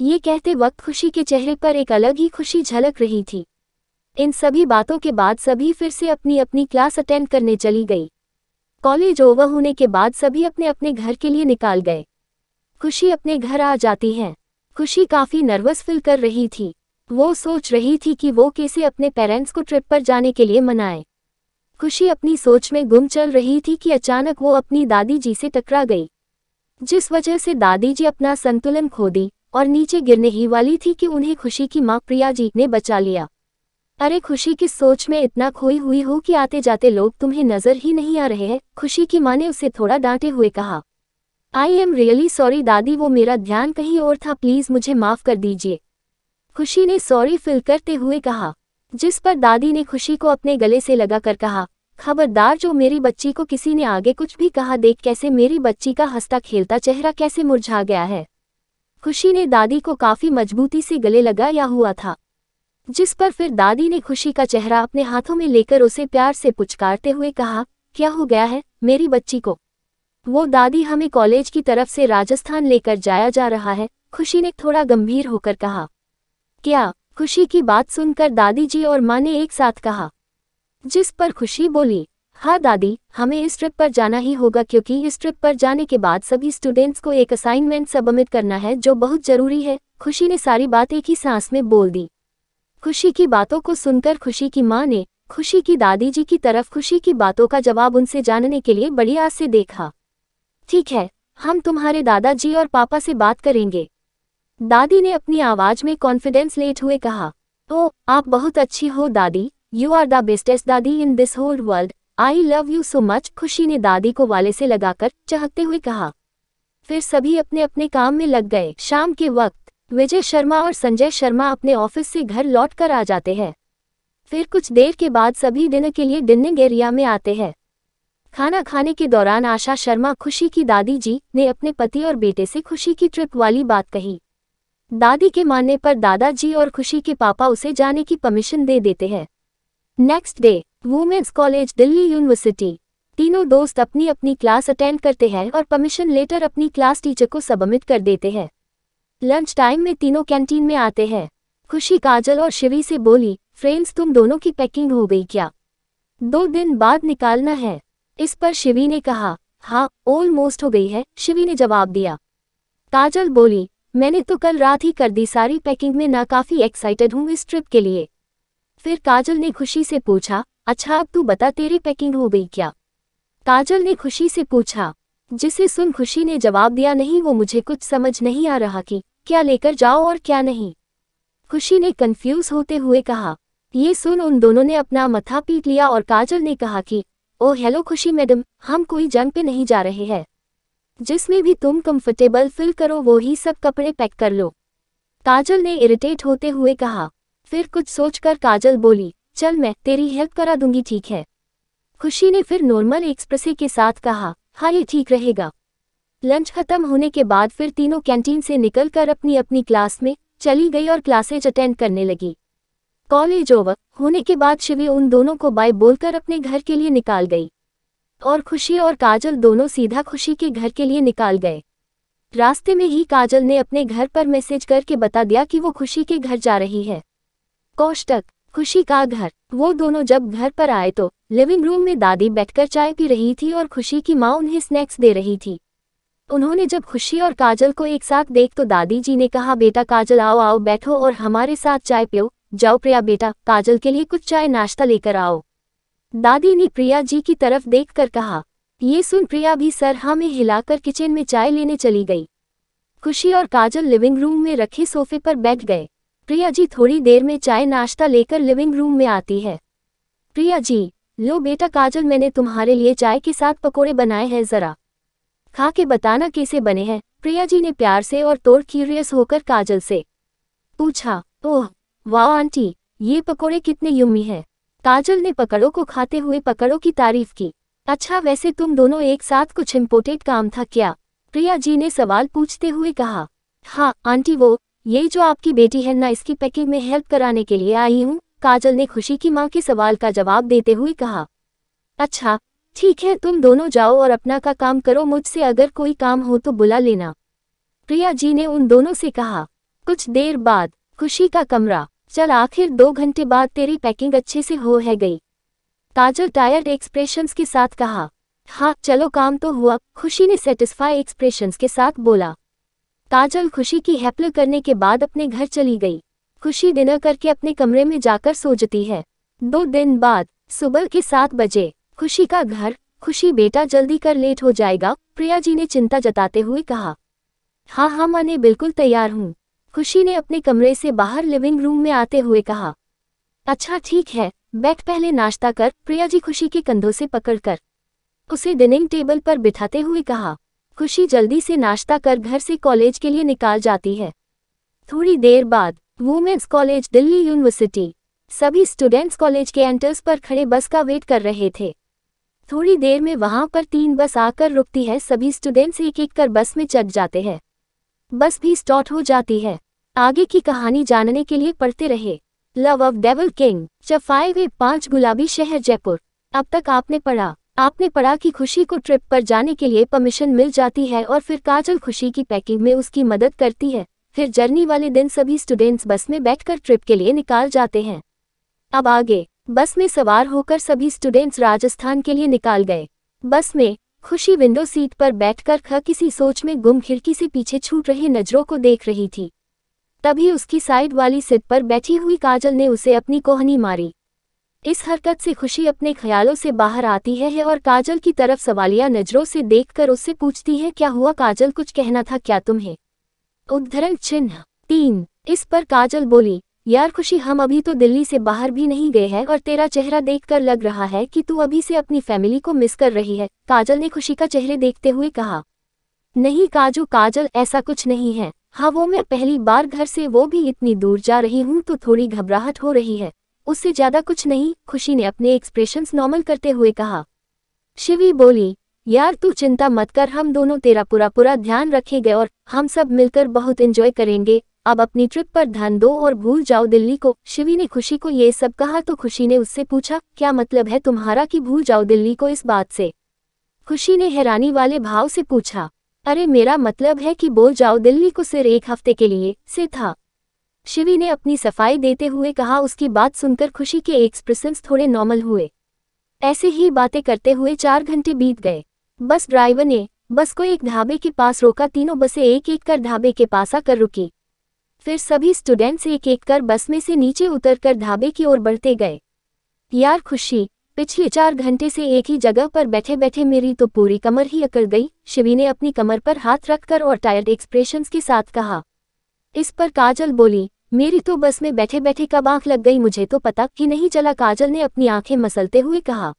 ये कहते वक्त खुशी के चेहरे पर एक अलग ही खुशी झलक रही थी इन सभी बातों के बाद सभी फिर से अपनी अपनी क्लास अटेंड करने चली गई कॉलेज ओवर होने के बाद सभी अपने अपने घर के लिए निकाल गए खुशी अपने घर आ जाती है खुशी काफ़ी नर्वस फील कर रही थी वो सोच रही थी कि वो कैसे अपने पेरेंट्स को ट्रिप पर जाने के लिए मनाए खुशी अपनी सोच में गुम चल रही थी कि अचानक वो अपनी दादी जी से टकरा गई जिस वजह से दादी जी अपना संतुलन खो दी और नीचे गिरने ही वाली थी कि उन्हें खुशी की माँ प्रिया जी ने बचा लिया अरे खुशी की सोच में इतना खोई हुई हो कि आते जाते लोग तुम्हें नजर ही नहीं आ रहे हैं खुशी की माँ ने उसे थोड़ा डांटे हुए कहा आई एम रियली सॉरी दादी वो मेरा ध्यान कहीं और था प्लीज मुझे माफ कर दीजिए खुशी ने सॉरी फील करते हुए कहा जिस पर दादी ने खुशी को अपने गले से लगा कर कहा खबरदार जो मेरी बच्ची को किसी ने आगे कुछ भी कहा देख कैसे मेरी बच्ची का हंसता खेलता चेहरा कैसे मुरझा गया है खुशी ने दादी को काफी मजबूती से गले लगाया हुआ था जिस पर फिर दादी ने खुशी का चेहरा अपने हाथों में लेकर उसे प्यार से पुचकारते हुए कहा क्या हो गया है मेरी बच्ची को वो दादी हमें कॉलेज की तरफ से राजस्थान लेकर जाया जा रहा है खुशी ने थोड़ा गंभीर होकर कहा क्या खुशी की बात सुनकर दादी जी और माँ ने एक साथ कहा जिस पर खुशी बोली हाँ दादी हमें इस ट्रिप पर जाना ही होगा क्योंकि इस ट्रिप पर जाने के बाद सभी स्टूडेंट्स को एक असाइनमेंट सबमिट करना है जो बहुत ज़रूरी है खुशी ने सारी बात एक ही सांस में बोल दी खुशी की बातों को सुनकर खुशी की माँ ने खुशी की दादी जी की तरफ खुशी की बातों का जवाब उनसे जानने के लिए बड़ी आस से देखा ठीक है हम तुम्हारे दादाजी और पापा से बात करेंगे दादी ने अपनी आवाज में कॉन्फिडेंस लेट हुए कहा ओ आप बहुत अच्छी हो दादी यू आर द बेस्टेस्ट दादी in this whole world I love you so much Khushi ने दादी को वाले से लगाकर चहकते हुए कहा फिर सभी अपने अपने काम में लग गए शाम के वक्त विजय शर्मा और संजय शर्मा अपने ऑफिस से घर लौट कर आ जाते हैं फिर कुछ देर के बाद सभी दिन के लिए डिनिंग एरिया में आते हैं खाना खाने के दौरान आशा शर्मा खुशी की दादी जी ने अपने पति और बेटे से खुशी की ट्रिप वाली बात कही दादी के मानने पर दादाजी और खुशी के पापा उसे जाने की परमिशन दे देते हैं next day women's college Delhi university तीनों दोस्त अपनी अपनी क्लास अटेंड करते हैं और परमिशन लेटर अपनी क्लास टीचर को सबमिट कर देते हैं लंच टाइम में तीनों कैंटीन में आते हैं खुशी काजल और शिवी से बोली फ्रेंड्स तुम दोनों की पैकिंग हो गई क्या दो दिन बाद निकालना है इस पर शिवी ने कहा हाँ ऑलमोस्ट हो गई है शिवी ने जवाब दिया काजल बोली मैंने तो कल रात ही कर दी सारी पैकिंग में ना काफ़ी एक्साइटेड हूँ इस ट्रिप के लिए फिर काजल ने खुशी से पूछा अच्छा अब तू बता तेरी पैकिंग हो गई क्या काजल ने खुशी से पूछा जिसे सुन खुशी ने जवाब दिया नहीं वो मुझे कुछ समझ नहीं आ रहा कि क्या लेकर जाओ और क्या नहीं खुशी ने कंफ्यूज होते हुए कहा ये सुन उन दोनों ने अपना मथा पीट लिया और काजल ने कहा कि ओ हेलो खुशी मैडम हम कोई जंग पे नहीं जा रहे हैं जिसमें भी तुम कंफर्टेबल फील करो वो ही सब कपड़े पैक कर लो काजल ने इरिटेट होते हुए कहा फिर कुछ सोचकर काजल बोली चल मैं तेरी हेल्प करा दूंगी ठीक है खुशी ने फिर नॉर्मल एक्सप्रेसी के साथ कहा हाँ ये ठीक रहेगा लंच खत्म होने के बाद फिर तीनों कैंटीन से निकलकर अपनी अपनी क्लास में चली गई और क्लासेज अटेंड करने लगी कॉलेज ओवर होने के बाद शिवी उन दोनों को बाय बोलकर अपने घर के लिए निकाल गई और खुशी और काजल दोनों सीधा खुशी के घर के लिए निकाल गए रास्ते में ही काजल ने अपने घर पर मैसेज करके बता दिया कि वो खुशी के घर जा रही है कौष्टक खुशी का घर वो दोनों जब घर पर आए तो लिविंग रूम में दादी बैठकर चाय पी रही थी और खुशी की माँ उन्हें स्नैक्स दे रही थी उन्होंने जब खुशी और काजल को एक साथ देख तो दादी जी ने कहा बेटा काजल आओ आओ बैठो और हमारे साथ चाय पियो जाओ प्रिया बेटा काजल के लिए कुछ चाय नाश्ता लेकर आओ दादी ने प्रिया जी की तरफ कर कहा ये सुन प्रिया भी सरहा में हिलाकर किचन में चाय लेने चली गई खुशी और काजल लिविंग रूम में रखे सोफे पर बैठ गए प्रिया जी थोड़ी देर में चाय नाश्ता लेकर लिविंग रूम में आती है प्रिया जी लो बेटा काजल मैंने तुम्हारे लिए चाय के साथ पकोड़े बनाए हैं ज़रा खा के बताना कैसे बने हैं प्रिया जी ने प्यार से और तोड़ क्यूरियस होकर काजल से पूछा ओह वाह आंटी ये पकोड़े कितने युम्मी हैं काजल ने पकड़ों को खाते हुए पकड़ों की तारीफ की अच्छा वैसे तुम दोनों एक साथ कुछ इम्पोर्टेंट काम था क्या प्रिया जी ने सवाल पूछते हुए कहा हाँ आंटी वो ये जो आपकी बेटी है ना इसकी पैकिंग में हेल्प कराने के लिए आई हूँ काजल ने खुशी की माँ के सवाल का जवाब देते हुए कहा अच्छा ठीक है तुम दोनों जाओ और अपना का काम करो मुझसे अगर कोई काम हो तो बुला लेना प्रिया जी ने उन दोनों से कहा कुछ देर बाद खुशी का कमरा चल आखिर दो घंटे बाद तेरी पैकिंग अच्छे से हो है गई काजल टायर्ड एक्सप्रेशंस के साथ कहा हाँ चलो काम तो हुआ खुशी ने सेटिस्फाई एक्सप्रेशंस के साथ बोला काजल खुशी की हैप्ल करने के बाद अपने घर चली गई खुशी डिनर करके अपने कमरे में जाकर सो जाती है दो दिन बाद सुबह के सात बजे खुशी का घर खुशी बेटा जल्दी कर लेट हो जाएगा प्रिया जी ने चिंता जताते हुए कहा हाँ हाँ माँ ने बिल्कुल तैयार हूँ खुशी ने अपने कमरे से बाहर लिविंग रूम में आते हुए कहा अच्छा ठीक है बैठ पहले नाश्ता कर प्रिया जी खुशी के कंधों से पकड़कर उसे डिनिंग टेबल पर बिठाते हुए कहा खुशी जल्दी से नाश्ता कर घर से कॉलेज के लिए निकाल जाती है थोड़ी देर बाद वुमेन्स कॉलेज दिल्ली यूनिवर्सिटी सभी स्टूडेंट्स कॉलेज के एंटर्स पर खड़े बस का वेट कर रहे थे थोड़ी देर में वहां पर तीन बस आकर रुकती है सभी स्टूडेंट्स एक एक कर बस में चढ़ जाते हैं बस भी स्टॉट हो जाती है आगे की कहानी जानने के लिए पढ़ते रहे लव ऑफ डेवल किंग चफाए हुए पांच गुलाबी शहर जयपुर अब तक आपने पढ़ा आपने पढ़ा कि खुशी को ट्रिप पर जाने के लिए परमिशन मिल जाती है और फिर काजल खुशी की पैकिंग में उसकी मदद करती है फिर जर्नी वाले दिन सभी स्टूडेंट्स बस में बैठकर ट्रिप के लिए निकाल जाते हैं अब आगे बस में सवार होकर सभी स्टूडेंट्स राजस्थान के लिए निकाल गए बस में खुशी विंडो सीट पर बैठकर ख किसी सोच में गुम खिड़की से पीछे छूट रही नजरों को देख रही थी तभी उसकी साइड वाली सीट पर बैठी हुई काजल ने उसे अपनी कोहनी मारी इस हरकत से खुशी अपने ख्यालों से बाहर आती है, है और काजल की तरफ सवालिया नजरों से देखकर उससे पूछती है क्या हुआ काजल कुछ कहना था क्या तुम्हें उद्धरण चिन्ह तीन इस पर काजल बोली यार खुशी हम अभी तो दिल्ली से बाहर भी नहीं गए हैं और तेरा चेहरा देखकर लग रहा है कि तू अभी से अपनी फैमिली को मिस कर रही है काजल ने खुशी का चेहरे देखते हुए कहा नहीं काजू काजल ऐसा कुछ नहीं है हाँ वो मैं पहली बार घर से वो भी इतनी दूर जा रही हूँ तो थोड़ी घबराहट हो रही है उससे ज़्यादा कुछ नहीं खुशी ने अपने एक्सप्रेशंस नॉर्मल करते हुए कहा शिवी बोली यार तू चिंता मत कर हम दोनों तेरा पूरा पूरा ध्यान रखेंगे और हम सब मिलकर बहुत एंजॉय करेंगे अब अपनी ट्रिप पर ध्यान दो और भूल जाओ दिल्ली को शिवी ने खुशी को ये सब कहा तो खुशी ने उससे पूछा क्या मतलब है तुम्हारा कि भूल जाओ दिल्ली को इस बात से खुशी ने हैरानी वाले भाव से पूछा अरे मेरा मतलब है कि बोल जाओ दिल्ली को सिर्फ एक हफ्ते के लिए से था शिवी ने अपनी सफाई देते हुए कहा उसकी बात सुनकर खुशी के एक्सप्रेशंस थोड़े नॉर्मल हुए ऐसे ही बातें करते हुए चार घंटे बीत गए बस ड्राइवर ने बस को एक ढाबे के पास रोका तीनों बसें एक एक कर ढाबे के पास आकर रुकी फिर सभी स्टूडेंट्स एक एक कर बस में से नीचे उतरकर ढाबे की ओर बढ़ते गए यार खुशी पिछले चार घंटे से एक ही जगह पर बैठे बैठे मेरी तो पूरी कमर ही अकड़ गई शिवी ने अपनी कमर पर हाथ रखकर और टायर्ड एक्सप्रेशंस के साथ कहा इस पर काजल बोली मेरी तो बस में बैठे बैठे कब आंख लग गई मुझे तो पता कि नहीं चला काजल ने अपनी आंखें मसलते हुए कहा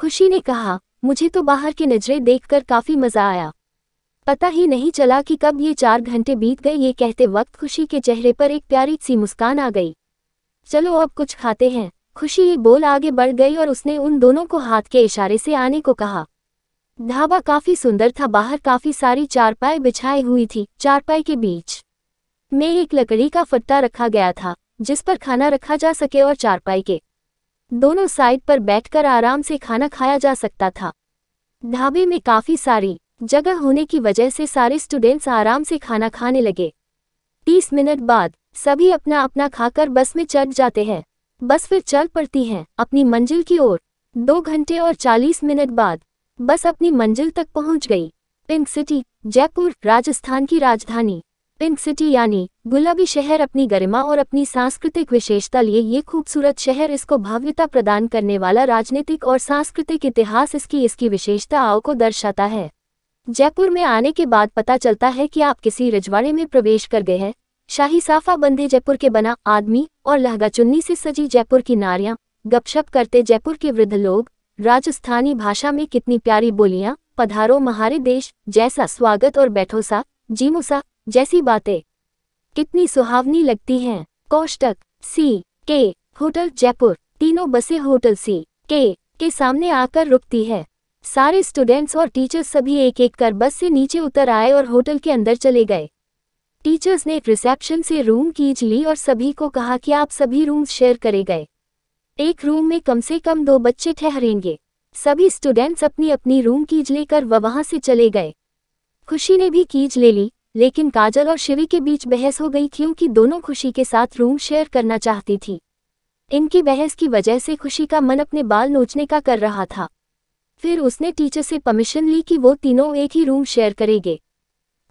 खुशी ने कहा मुझे तो बाहर की नजरे देखकर काफ़ी मज़ा आया पता ही नहीं चला कि कब ये चार घंटे बीत गए ये कहते वक्त खुशी के चेहरे पर एक प्यारी सी मुस्कान आ गई चलो अब कुछ खाते हैं खुशी ये बोल आगे बढ़ गई और उसने उन दोनों को हाथ के इशारे से आने को कहा ढाबा काफ़ी सुंदर था बाहर काफ़ी सारी चारपाई बिछाई हुई थी चारपाई के बीच में एक लकड़ी का फट्टा रखा गया था जिस पर खाना रखा जा सके और चारपाई के दोनों साइड पर बैठकर आराम से खाना खाया जा सकता था ढाबे में काफ़ी सारी जगह होने की वजह से सारे स्टूडेंट्स आराम से खाना खाने लगे तीस मिनट बाद सभी अपना अपना खाकर बस में चढ़ जाते हैं बस फिर चल पड़ती हैं अपनी मंजिल की ओर दो घंटे और चालीस मिनट बाद बस अपनी मंजिल तक पहुंच गई पिंक सिटी जयपुर राजस्थान की राजधानी पिंक सिटी यानी गुलाबी शहर अपनी गरिमा और अपनी सांस्कृतिक विशेषता लिए ये खूबसूरत शहर इसको भव्यता प्रदान करने वाला राजनीतिक और सांस्कृतिक इतिहास इसकी इसकी विशेषताओं को दर्शाता है जयपुर में आने के बाद पता चलता है कि आप किसी रजवाड़े में प्रवेश कर गए हैं शाही साफा बंधे जयपुर के बना आदमी और लहगा चुन्नी से सजी जयपुर की नारियां गपशप करते जयपुर के वृद्ध लोग राजस्थानी भाषा में कितनी प्यारी बोलियां पधारो महारे देश जैसा स्वागत और बैठोसा जीमोसा जैसी बातें कितनी सुहावनी लगती हैं कौष्टक सी के होटल जयपुर तीनों बसें होटल सी के के सामने आकर रुकती है सारे स्टूडेंट्स और टीचर्स सभी एक एक कर बस से नीचे उतर आए और होटल के अंदर चले गए टीचर्स ने रिसेप्शन से रूम कीज ली और सभी को कहा कि आप सभी रूम शेयर करे गए एक रूम में कम से कम दो बच्चे ठहरेंगे सभी स्टूडेंट्स अपनी अपनी रूम कीज लेकर वहां से चले गए खुशी ने भी कीज ले ली लेकिन काजल और शिवी के बीच बहस हो गई क्योंकि दोनों खुशी के साथ रूम शेयर करना चाहती थी इनकी बहस की वजह से खुशी का मन अपने बाल नोचने का कर रहा था फिर उसने टीचर से परमिशन ली कि वो तीनों एक ही रूम शेयर करेंगे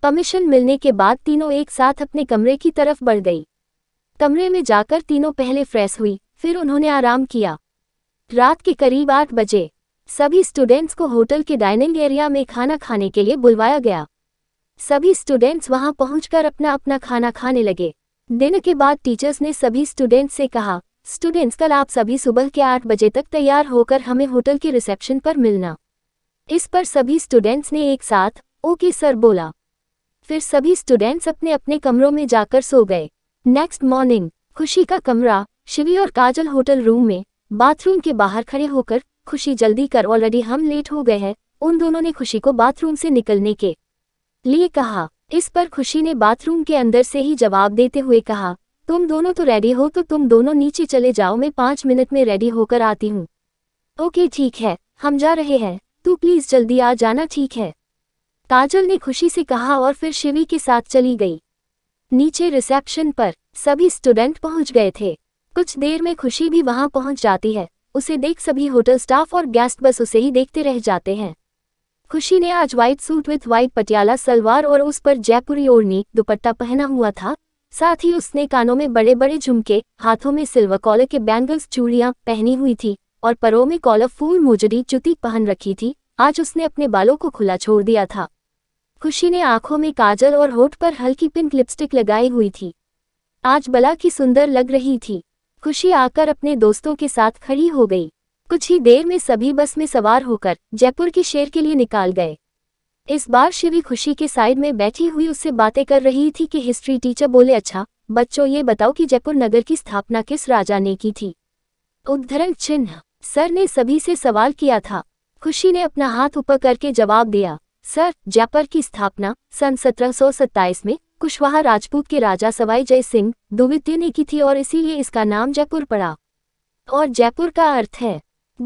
परमिशन मिलने के बाद तीनों एक साथ अपने कमरे की तरफ बढ़ गई कमरे में जाकर तीनों पहले फ्रेश हुई फिर उन्होंने आराम किया रात के करीब आठ बजे सभी स्टूडेंट्स को होटल के डाइनिंग एरिया में खाना खाने के लिए बुलवाया गया सभी स्टूडेंट्स वहां पहुंचकर अपना अपना खाना खाने लगे दिन के बाद टीचर्स ने सभी स्टूडेंट्स से कहा स्टूडेंट्स कल आप सभी सुबह के आठ बजे तक तैयार होकर हमें होटल के रिसेप्शन पर मिलना इस पर सभी स्टूडेंट्स ने एक साथ ओके सर बोला फिर सभी स्टूडेंट्स अपने अपने कमरों में जाकर सो गए नेक्स्ट मॉर्निंग खुशी का कमरा शिवी और काजल होटल रूम में बाथरूम के बाहर खड़े होकर खुशी जल्दी कर ऑलरेडी हम लेट हो गए हैं उन दोनों ने खुशी को बाथरूम से निकलने के लिए कहा इस पर खुशी ने बाथरूम के अंदर से ही जवाब देते हुए कहा तुम दोनों तो रेडी हो तो तुम दोनों नीचे चले जाओ मैं पाँच मिनट में रेडी होकर आती हूँ ओके ठीक है हम जा रहे हैं तू प्लीज़ जल्दी आ जाना ठीक है काजल ने खुशी से कहा और फिर शिवी के साथ चली गई नीचे रिसेप्शन पर सभी स्टूडेंट पहुंच गए थे कुछ देर में खुशी भी वहां पहुंच जाती है उसे देख सभी होटल स्टाफ और गेस्ट बस उसे ही देखते रह जाते हैं खुशी ने आज white suit with white Patiala salwar और उस पर जयपुरी ओढ़नी दुपट्टा पहना हुआ था साथ ही उसने कानों में बड़े बड़े झुमके हाथों में सिल्वर कॉलर के बैंगल्स चूड़ियां पहनी हुई थी और परों में कॉलर फूल मोजड़ी जुती पहन रखी थी आज उसने अपने बालों को खुला छोड़ दिया था खुशी ने आंखों में काजल और होठ पर हल्की पिंक लिपस्टिक लगाई हुई थी आज बला की सुंदर लग रही थी खुशी आकर अपने दोस्तों के साथ खड़ी हो गई कुछ ही देर में सभी बस में सवार होकर जयपुर की शेर के लिए निकाल गए इस बार शिवी खुशी के साइड में बैठी हुई उससे बातें कर रही थी कि हिस्ट्री टीचर बोले अच्छा बच्चों ये बताओ कि जयपुर नगर की स्थापना किस राजा ने की थी उद्धरण चिन्ह सर ने सभी से सवाल किया था खुशी ने अपना हाथ ऊपर करके जवाब दिया सर जयपुर की स्थापना सन सत्रह में कुशवाहा राजपूत के राजा सवाई जय सिंह द्वितीय ने की थी और इसीलिए इसका नाम जयपुर पड़ा और जयपुर का अर्थ है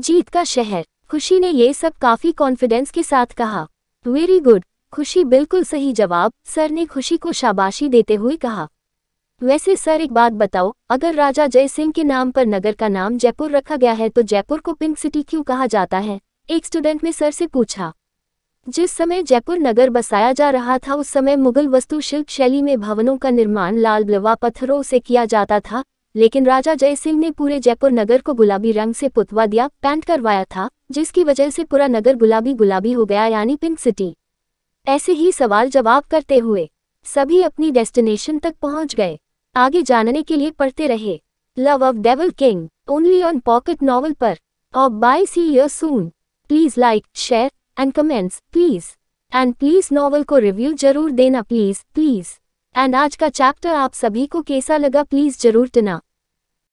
जीत का शहर खुशी ने ये सब काफी कॉन्फिडेंस के साथ कहा वेरी गुड खुशी बिल्कुल सही जवाब सर ने खुशी को शाबाशी देते हुए कहा वैसे सर एक बात बताओ अगर राजा जय सिंह के नाम पर नगर का नाम जयपुर रखा गया है तो जयपुर को पिंक सिटी क्यों कहा जाता है एक स्टूडेंट ने सर से पूछा जिस समय जयपुर नगर बसाया जा रहा था उस समय मुगल शिल्प शैली में भवनों का निर्माण लाल ब्लवा पत्थरों से किया जाता था लेकिन राजा जय सिंह ने पूरे जयपुर नगर को गुलाबी रंग से पुतवा दिया पैंट करवाया था जिसकी वजह से पूरा नगर गुलाबी गुलाबी हो गया यानी पिंक सिटी ऐसे ही सवाल जवाब करते हुए सभी अपनी डेस्टिनेशन तक पहुंच गए आगे जानने के लिए पढ़ते रहे love of devil king only on pocket novel पर और bye see you soon please like share and comments please and please novel को रिव्यू जरूर देना प्लीज प्लीज एंड आज का चैप्टर आप सभी को कैसा लगा प्लीज जरूर टिना